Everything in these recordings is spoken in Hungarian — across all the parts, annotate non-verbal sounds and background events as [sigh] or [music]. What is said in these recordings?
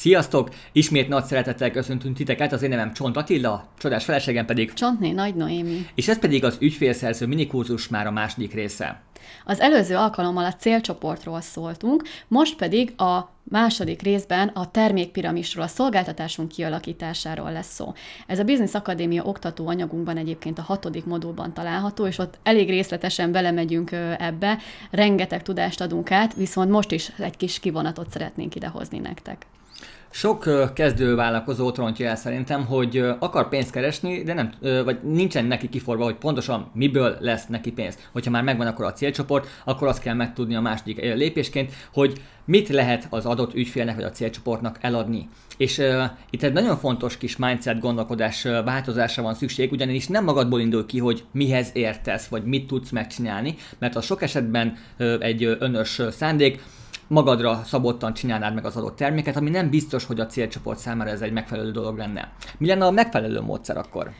Sziasztok! Ismét nagy szeretettel köszöntünk titeket, az én nevem Csont Attila, csodás feleségem pedig Csontné Nagy Noémi. És ez pedig az ügyfélszerző minikúzus már a második része. Az előző alkalommal a célcsoportról szóltunk, most pedig a második részben a termékpiramisról, a szolgáltatásunk kialakításáról lesz szó. Ez a Business Akadémia oktató anyagunkban egyébként a hatodik modulban található, és ott elég részletesen belemegyünk ebbe, rengeteg tudást adunk át, viszont most is egy kis kivonatot szeretnénk idehozni nektek. Sok kezdő vállalkozó rontja el szerintem, hogy akar pénzt keresni, de nem, vagy nincsen neki kiforva, hogy pontosan miből lesz neki pénz. Hogyha már megvan akkor a célcsoport, akkor azt kell megtudni a második lépésként, hogy mit lehet az adott ügyfélnek vagy a célcsoportnak eladni. És uh, itt egy nagyon fontos kis mindset gondolkodás uh, változásra van szükség, ugyanis nem magadból indul ki, hogy mihez értesz, vagy mit tudsz megcsinálni, mert az sok esetben uh, egy uh, önös uh, szándék, magadra szabottan csinálnád meg az adott terméket, ami nem biztos, hogy a célcsoport számára ez egy megfelelő dolog lenne. Mi lenne a megfelelő módszer akkor?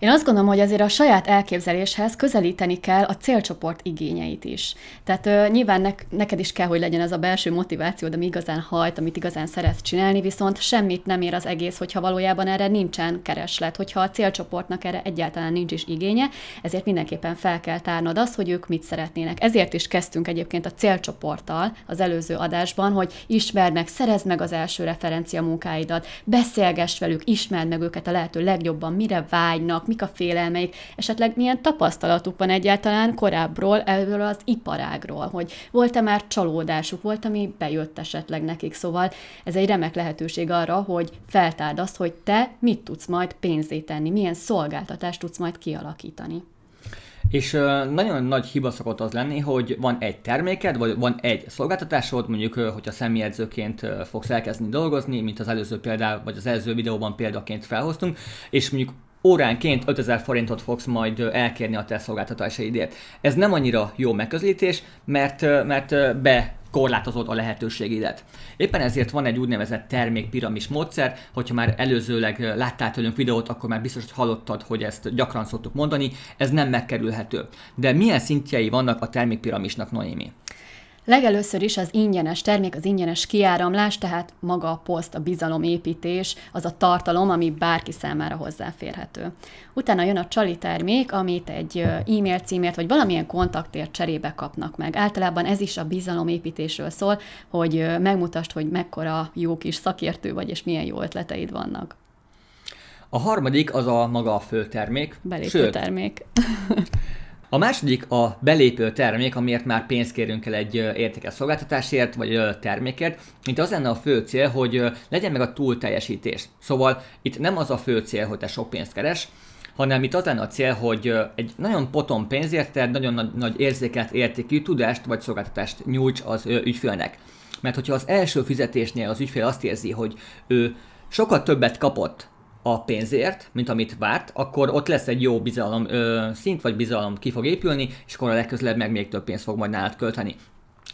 Én azt gondolom, hogy azért a saját elképzeléshez közelíteni kell a célcsoport igényeit is. Tehát ö, nyilván nek, neked is kell, hogy legyen ez a belső motiváció, ami igazán hajt, amit igazán szeretsz csinálni, viszont semmit nem ér az egész, hogyha valójában erre nincsen kereslet, hogyha a célcsoportnak erre egyáltalán nincs is igénye, ezért mindenképpen fel kell tárnod azt, hogy ők mit szeretnének. Ezért is kezdtünk egyébként a célcsoporttal az előző adásban, hogy ismerd meg, szerezd meg az első referencia munkáidat, beszélgess velük, ismerd meg őket a lehető legjobban, mire vágynak, mik a félelmeik, esetleg milyen tapasztalatuk van egyáltalán korábbról, erről az iparágról, hogy volt-e már csalódásuk, volt, ami bejött esetleg nekik. Szóval ez egy remek lehetőség arra, hogy feltárd azt, hogy te mit tudsz majd pénzé tenni, milyen szolgáltatást tudsz majd kialakítani. És nagyon nagy hiba szokott az lenni, hogy van egy terméked, vagy van egy szolgáltatásod, mondjuk, hogyha személyedzőként fogsz elkezdeni dolgozni, mint az előző példá, vagy az előző videóban példaként felhoztunk, és mondjuk óránként 5000 forintot fogsz majd elkérni a te szolgáltatásaidért. Ez nem annyira jó megközelítés, mert, mert be korlátozod a lehetőségidet. Éppen ezért van egy úgynevezett termékpiramis módszer, hogyha már előzőleg láttál tőlünk videót, akkor már biztos, hogy hallottad, hogy ezt gyakran szoktuk mondani, ez nem megkerülhető. De milyen szintjei vannak a termékpiramisnak, Noémi? Legelőször is az ingyenes termék, az ingyenes kiáramlás, tehát maga a poszt, a bizalomépítés, az a tartalom, ami bárki számára hozzáférhető. Utána jön a csali termék, amit egy e-mail címért vagy valamilyen kontaktért cserébe kapnak meg. Általában ez is a bizalomépítésről szól, hogy megmutasd, hogy mekkora jó kis szakértő vagy, és milyen jó ötleteid vannak. A harmadik az a maga a főtermék. Belépő sőt, termék. [laughs] A második a belépő termék, amiért már pénzt kérünk el egy értékes szolgáltatásért, vagy termékért. Itt az lenne a fő cél, hogy legyen meg a túlteljesítés. Szóval itt nem az a fő cél, hogy te sok pénzt keres, hanem itt az lenne a cél, hogy egy nagyon potom pénzért, tehát nagyon nagy, nagy érzéket, értékű tudást vagy szolgáltatást nyújts az ügyfélnek. Mert hogyha az első fizetésnél az ügyfél azt érzi, hogy ő sokat többet kapott, a pénzért, mint amit várt, akkor ott lesz egy jó bizalom ö, szint, vagy bizalom ki fog épülni, és akkor a legközelebb meg még több pénzt fog majd nálad költeni.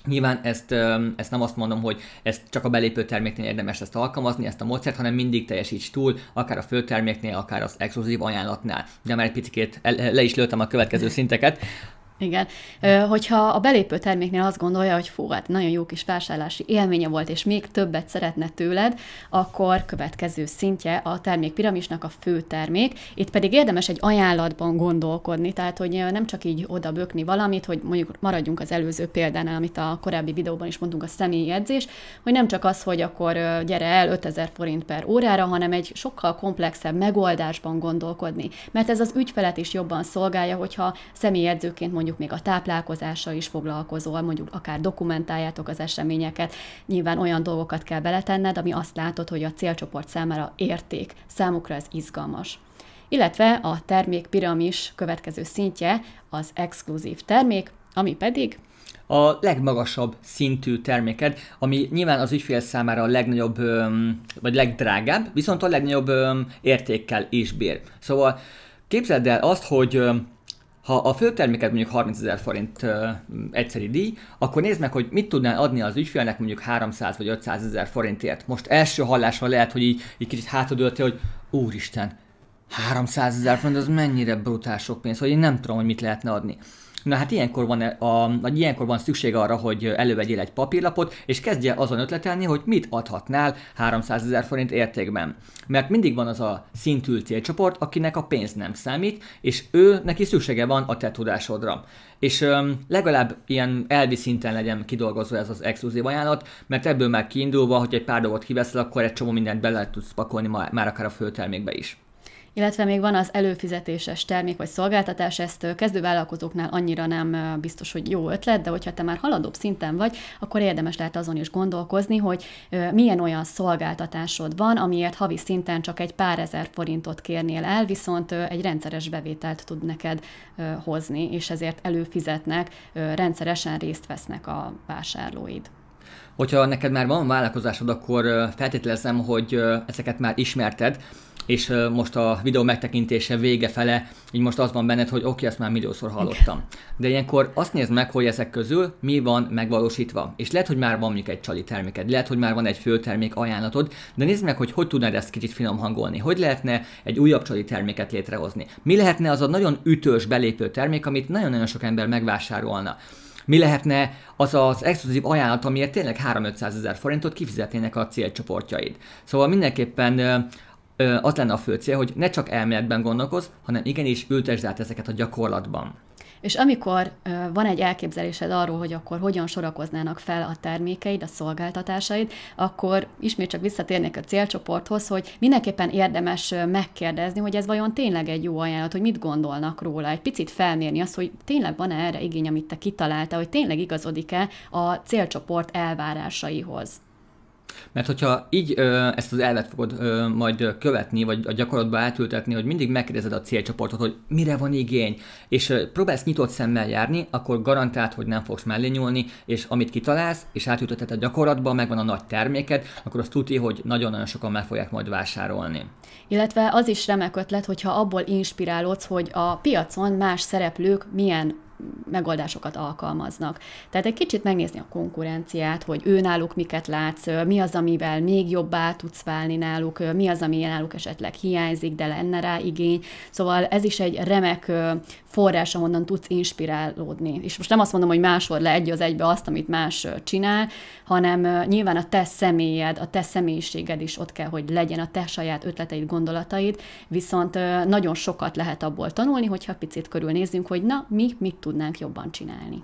Nyilván ezt, ezt nem azt mondom, hogy ezt csak a belépő terméknél érdemes ezt alkalmazni, ezt a módszert, hanem mindig teljesíts túl, akár a főterméknél, akár az exkluzív ajánlatnál. De már egy picit le is lőttem a következő szinteket. Igen. Hogyha a belépő terméknél azt gondolja, hogy fú, hát nagyon jó kis vásárlási élménye volt, és még többet szeretne tőled, akkor következő szintje a termékpiramisnak a fő termék. Itt pedig érdemes egy ajánlatban gondolkodni, tehát hogy nem csak így oda bökni valamit, hogy mondjuk maradjunk az előző példánál, amit a korábbi videóban is mondtunk, a edzés, hogy nem csak az, hogy akkor gyere el 5000 forint per órára, hanem egy sokkal komplexebb megoldásban gondolkodni. Mert ez az ügyfelet is jobban szolgálja, hogyha személyjegyzőként mondjuk mondjuk még a táplálkozással is foglalkozol, mondjuk akár dokumentáljátok az eseményeket, nyilván olyan dolgokat kell beletenned, ami azt látod, hogy a célcsoport számára érték, számukra ez izgalmas illetve a termék piramis következő szintje az exkluzív termék, ami pedig a legmagasabb szintű terméked, ami nyilván az ügyfél számára a legnagyobb, vagy legdrágább, viszont a legnagyobb értékkel is bír. Szóval képzeld el azt, hogy ha a terméket mondjuk 30 ezer forint ö, egyszeri díj, akkor nézd meg, hogy mit tudnál adni az ügyfélnek mondjuk 300 vagy 500 ezer forintért. Most első hallásra lehet, hogy így, így kicsit hátadőltél, hogy úristen, 300 ezer forint az mennyire brutál sok pénz, hogy én nem tudom, hogy mit lehetne adni. Na hát ilyenkor van, e- a, a, ilyenkor van szükség arra, hogy elővegyél egy papírlapot, és kezdje azon ötletelni, hogy mit adhatnál 300 ezer forint értékben. Mert mindig van az a szintű célcsoport, akinek a pénz nem számít, és ő neki szüksége van a te tudásodra. És ö, legalább ilyen elvi szinten legyen kidolgozva ez az exkluzív ajánlat, mert ebből már kiindulva, hogy egy pár dolgot kiveszel, akkor egy csomó mindent bele tudsz pakolni már akár a főtermékbe is illetve még van az előfizetéses termék vagy szolgáltatás, ezt kezdővállalkozóknál annyira nem biztos, hogy jó ötlet, de hogyha te már haladóbb szinten vagy, akkor érdemes lehet azon is gondolkozni, hogy milyen olyan szolgáltatásod van, amiért havi szinten csak egy pár ezer forintot kérnél el, viszont egy rendszeres bevételt tud neked hozni, és ezért előfizetnek, rendszeresen részt vesznek a vásárlóid. Hogyha neked már van vállalkozásod, akkor feltételezem, hogy ezeket már ismerted, és most a videó megtekintése vége fele, így most az van benned, hogy oké, okay, ezt már milliószor hallottam. De ilyenkor azt nézd meg, hogy ezek közül mi van megvalósítva. És lehet, hogy már van mondjuk egy csali terméked, lehet, hogy már van egy főtermék ajánlatod, de nézd meg, hogy hogy tudnád ezt kicsit finom hangolni. Hogy lehetne egy újabb csali terméket létrehozni? Mi lehetne az a nagyon ütős belépő termék, amit nagyon-nagyon sok ember megvásárolna? mi lehetne az az exkluzív ajánlat, amiért tényleg 3-500 ezer forintot kifizetnének a célcsoportjaid. Szóval mindenképpen az lenne a fő cél, hogy ne csak elméletben gondolkoz, hanem igenis ültesd át ezeket a gyakorlatban. És amikor van egy elképzelésed arról, hogy akkor hogyan sorakoznának fel a termékeid, a szolgáltatásaid, akkor ismét csak visszatérnék a célcsoporthoz, hogy mindenképpen érdemes megkérdezni, hogy ez vajon tényleg egy jó ajánlat, hogy mit gondolnak róla, egy picit felmérni azt, hogy tényleg van-e erre igény, amit te kitaláltál, hogy tényleg igazodik-e a célcsoport elvárásaihoz. Mert hogyha így ö, ezt az elvet fogod ö, majd követni, vagy a gyakorlatba átültetni, hogy mindig megkérdezed a célcsoportot, hogy mire van igény, és ö, próbálsz nyitott szemmel járni, akkor garantált, hogy nem fogsz mellé nyúlni, és amit kitalálsz, és átülteted a gyakorlatba, megvan a nagy terméked, akkor azt tudja, hogy nagyon-nagyon sokan meg fogják majd vásárolni. Illetve az is remek ötlet, hogyha abból inspirálódsz, hogy a piacon más szereplők milyen megoldásokat alkalmaznak. Tehát egy kicsit megnézni a konkurenciát, hogy ő náluk miket látsz, mi az, amivel még jobbá tudsz válni náluk, mi az, ami náluk esetleg hiányzik, de lenne rá igény. Szóval ez is egy remek forrás, ahonnan tudsz inspirálódni. És most nem azt mondom, hogy máshol le egy az egybe azt, amit más csinál, hanem nyilván a te személyed, a te személyiséged is ott kell, hogy legyen a te saját ötleteid, gondolataid, viszont nagyon sokat lehet abból tanulni, hogyha picit körülnézzünk, hogy na, mi mit tudnánk jobban csinálni.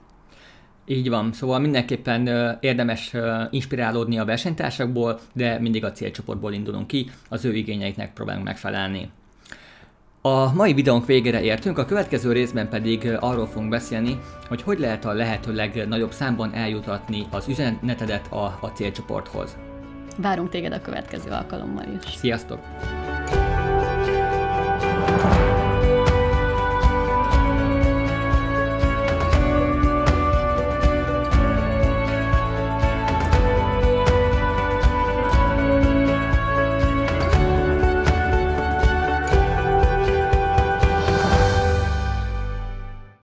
Így van, szóval mindenképpen érdemes inspirálódni a versenytársakból, de mindig a célcsoportból indulunk ki, az ő igényeiknek próbálunk megfelelni. A mai videónk végére értünk, a következő részben pedig arról fogunk beszélni, hogy hogy lehet a lehető legnagyobb számban eljutatni az üzenetedet a, a célcsoporthoz. Várunk téged a következő alkalommal is. Sziasztok!